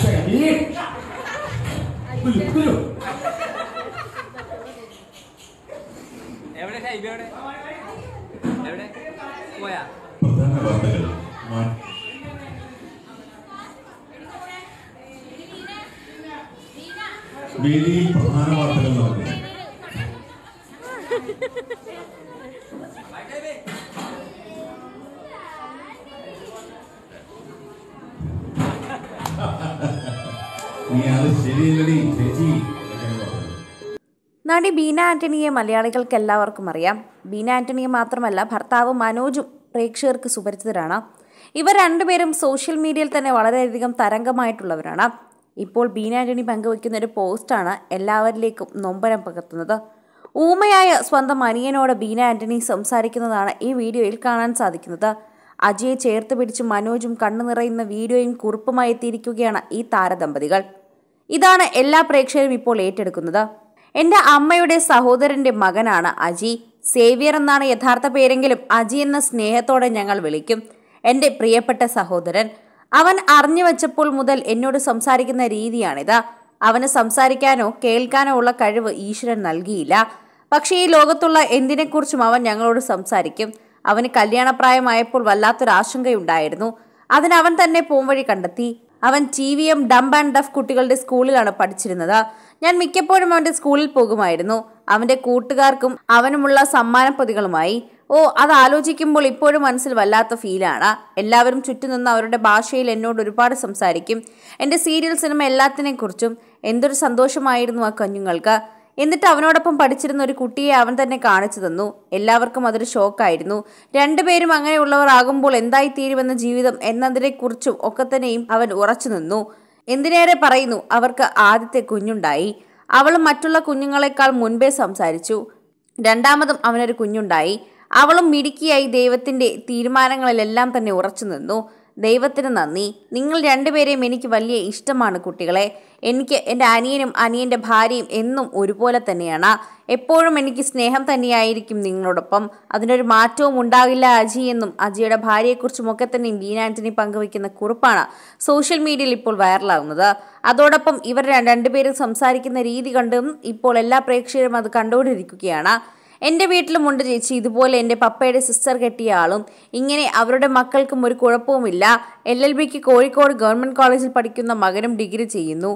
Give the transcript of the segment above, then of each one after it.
ശരി എവിടെ ഷൈബി എവിടെ എവിടെ പോയാ പ്രധാന വാർത്തകൾ വേദിയിൽ പ്രധാന വാർത്തകൾ നടക്കുന്നു ചേച്ചി നടി ബീന ആന്റണിയെ മലയാളികൾക്ക് എല്ലാവർക്കും അറിയാം ബീന ആന്റണിയെ മാത്രമല്ല ഭർത്താവ് മനോജും പ്രേക്ഷകർക്ക് സുപരിചിതരാണ് ഇവർ രണ്ടുപേരും സോഷ്യൽ മീഡിയയിൽ തന്നെ വളരെയധികം തരംഗമായിട്ടുള്ളവരാണ് ഇപ്പോൾ ബീന ആന്റണി പങ്കുവയ്ക്കുന്ന ഒരു പോസ്റ്റാണ് എല്ലാവരിലേക്കും നൊമ്പരം പകർത്തുന്നത് ഊമയായ സ്വന്തം അനിയനോട് ബീന ആന്റണി സംസാരിക്കുന്നതാണ് ഈ വീഡിയോയിൽ കാണാൻ സാധിക്കുന്നത് അജിയെ ചേർത്ത് പിടിച്ച് മനോജും കണ്ണു നിറയുന്ന വീഡിയോയും കുറിപ്പുമായി എത്തിയിരിക്കുകയാണ് ഈ താരദമ്പതികൾ ഇതാണ് എല്ലാ പ്രേക്ഷകരും ഇപ്പോൾ ഏറ്റെടുക്കുന്നത് എൻ്റെ അമ്മയുടെ സഹോദരൻ്റെ മകനാണ് അജി സേവിയർ എന്നാണ് യഥാർത്ഥ പേരെങ്കിലും അജി എന്ന സ്നേഹത്തോടെ ഞങ്ങൾ വിളിക്കും എൻ്റെ പ്രിയപ്പെട്ട സഹോദരൻ അവൻ അറിഞ്ഞു വച്ചപ്പോൾ മുതൽ എന്നോട് സംസാരിക്കുന്ന രീതിയാണിത് അവന് സംസാരിക്കാനോ കേൾക്കാനോ ഉള്ള കഴിവ് ഈശ്വരൻ നൽകിയില്ല പക്ഷേ ഈ ലോകത്തുള്ള എന്തിനെക്കുറിച്ചും അവൻ ഞങ്ങളോട് സംസാരിക്കും അവന് കല്യാണപ്രായമായപ്പോൾ വല്ലാത്തൊരാശങ്കയുണ്ടായിരുന്നു അതിനവൻ തന്നെ പോംവഴി കണ്ടെത്തി അവൻ T V M dumb and deaf കുട്ടികളുടെ സ്കൂളിലാണ് പഠിച്ചിരുന്നത് ഞാൻ മിക്കപ്പോഴും അവൻ്റെ സ്കൂളിൽ പോകുമായിരുന്നു അവൻ്റെ കൂട്ടുകാർക്കും അവനുമുള്ള പ്രതികളുമായി ഓ അത് ആലോചിക്കുമ്പോൾ ഇപ്പോഴും മനസ്സിൽ വല്ലാത്ത ഫീലാണ് എല്ലാവരും ചുറ്റുനിന്ന് അവരുടെ ഭാഷയിൽ എന്നോട് ഒരുപാട് സംസാരിക്കും എൻ്റെ സീരിയൽ സിനിമ എല്ലാത്തിനെക്കുറിച്ചും എന്തൊരു സന്തോഷമായിരുന്നു ആ കുഞ്ഞുങ്ങൾക്ക് എന്നിട്ട് അവനോടൊപ്പം പഠിച്ചിരുന്ന ഒരു കുട്ടിയെ അവൻ തന്നെ കാണിച്ചു തന്നു എല്ലാവർക്കും അതൊരു ഷോക്കായിരുന്നു രണ്ടുപേരും അങ്ങനെയുള്ളവർ ആകുമ്പോൾ എന്തായി തീരുമെന്ന ജീവിതം എന്നതിനെക്കുറിച്ചും ഒക്കെ തന്നെയും അവൻ ഉറച്ചു നിന്നു എന്തിനേറെ പറയുന്നു അവർക്ക് ആദ്യത്തെ കുഞ്ഞുണ്ടായി അവൾ മറ്റുള്ള കുഞ്ഞുങ്ങളെക്കാൾ മുൻപേ സംസാരിച്ചു രണ്ടാമതും അവനൊരു കുഞ്ഞുണ്ടായി അവളും മിടുക്കിയായി ദൈവത്തിന്റെ തീരുമാനങ്ങളിലെല്ലാം തന്നെ ഉറച്ചു നിന്നു ദൈവത്തിന് നന്ദി നിങ്ങൾ രണ്ടുപേരെയും എനിക്ക് വലിയ ഇഷ്ടമാണ് കുട്ടികളെ എനിക്ക് എൻ്റെ അനിയനും അനിയൻ്റെ ഭാര്യയും എന്നും ഒരുപോലെ തന്നെയാണ് എപ്പോഴും എനിക്ക് സ്നേഹം തന്നെയായിരിക്കും നിങ്ങളോടൊപ്പം അതിനൊരു മാറ്റവും ഉണ്ടാകില്ല അജി എന്നും അജിയുടെ ഭാര്യയെക്കുറിച്ചുമൊക്കെ തന്നെ ഡീൻ ആൻ്റണി പങ്കുവയ്ക്കുന്ന കുറിപ്പാണ് സോഷ്യൽ മീഡിയയിൽ ഇപ്പോൾ വൈറലാകുന്നത് അതോടൊപ്പം ഇവർ രണ്ടുപേരും സംസാരിക്കുന്ന രീതി കണ്ടും ഇപ്പോൾ എല്ലാ പ്രേക്ഷകരും അത് കണ്ടുകൊണ്ടിരിക്കുകയാണ് എൻ്റെ വീട്ടിലുമുണ്ട് ചേച്ചി ഇതുപോലെ എൻ്റെ പപ്പയുടെ സിസ്റ്റർ കെട്ടിയ ആളും ഇങ്ങനെ അവരുടെ മക്കൾക്കും ഒരു കുഴപ്പവുമില്ല എൽ എൽ ബിക്ക് കോഴിക്കോട് ഗവൺമെൻറ് കോളേജിൽ പഠിക്കുന്ന മകനും ഡിഗ്രി ചെയ്യുന്നു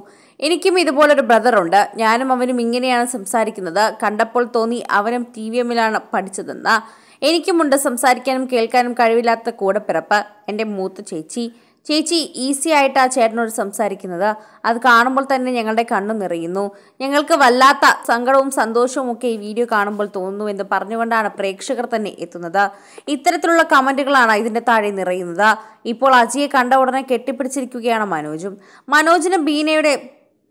എനിക്കും ഇതുപോലൊരു ബ്രദറുണ്ട് ഞാനും അവനും ഇങ്ങനെയാണ് സംസാരിക്കുന്നത് കണ്ടപ്പോൾ തോന്നി അവനും ടി വി എമ്മിലാണ് പഠിച്ചതെന്ന് എനിക്കുമുണ്ട് സംസാരിക്കാനും കേൾക്കാനും കഴിവില്ലാത്ത കൂടപ്പിറപ്പ് എൻ്റെ മൂത്ത ചേച്ചി ചേച്ചി ഈസി ആയിട്ട് ആ ചേട്ടനോട് സംസാരിക്കുന്നത് അത് കാണുമ്പോൾ തന്നെ ഞങ്ങളുടെ കണ്ണു നിറയുന്നു ഞങ്ങൾക്ക് വല്ലാത്ത സങ്കടവും സന്തോഷവും ഒക്കെ ഈ വീഡിയോ കാണുമ്പോൾ തോന്നുന്നു എന്ന് പറഞ്ഞുകൊണ്ടാണ് പ്രേക്ഷകർ തന്നെ എത്തുന്നത് ഇത്തരത്തിലുള്ള കമൻറ്റുകളാണ് ഇതിൻ്റെ താഴെ നിറയുന്നത് ഇപ്പോൾ അജിയെ കണ്ട ഉടനെ കെട്ടിപ്പിടിച്ചിരിക്കുകയാണ് മനോജും മനോജിനും ബീനയുടെ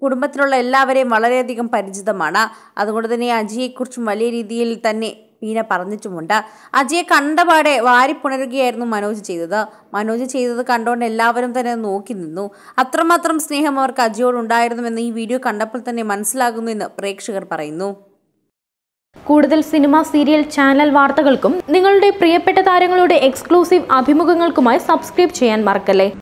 കുടുംബത്തിലുള്ള എല്ലാവരെയും വളരെയധികം പരിചിതമാണ് അതുകൊണ്ട് തന്നെ അജിയെക്കുറിച്ചും വലിയ രീതിയിൽ തന്നെ മീന പറഞ്ഞിട്ടുമുണ്ട് അജയെ കണ്ടപാടെ വാരിപ്പുണരുകയായിരുന്നു മനോജ് ചെയ്തത് മനോജ് ചെയ്തത് കണ്ടുകൊണ്ട് എല്ലാവരും തന്നെ നോക്കി നിന്നു അത്രമാത്രം സ്നേഹം അവർക്ക് അജയോട് ഉണ്ടായിരുന്നുവെന്ന് ഈ വീഡിയോ കണ്ടപ്പോൾ തന്നെ മനസ്സിലാകുന്നു എന്ന് പ്രേക്ഷകർ പറയുന്നു കൂടുതൽ സിനിമ സീരിയൽ ചാനൽ വാർത്തകൾക്കും നിങ്ങളുടെ പ്രിയപ്പെട്ട താരങ്ങളുടെ എക്സ്ക്ലൂസീവ് അഭിമുഖങ്ങൾക്കുമായി സബ്സ്ക്രൈബ് ചെയ്യാൻ മറക്കല്ലേ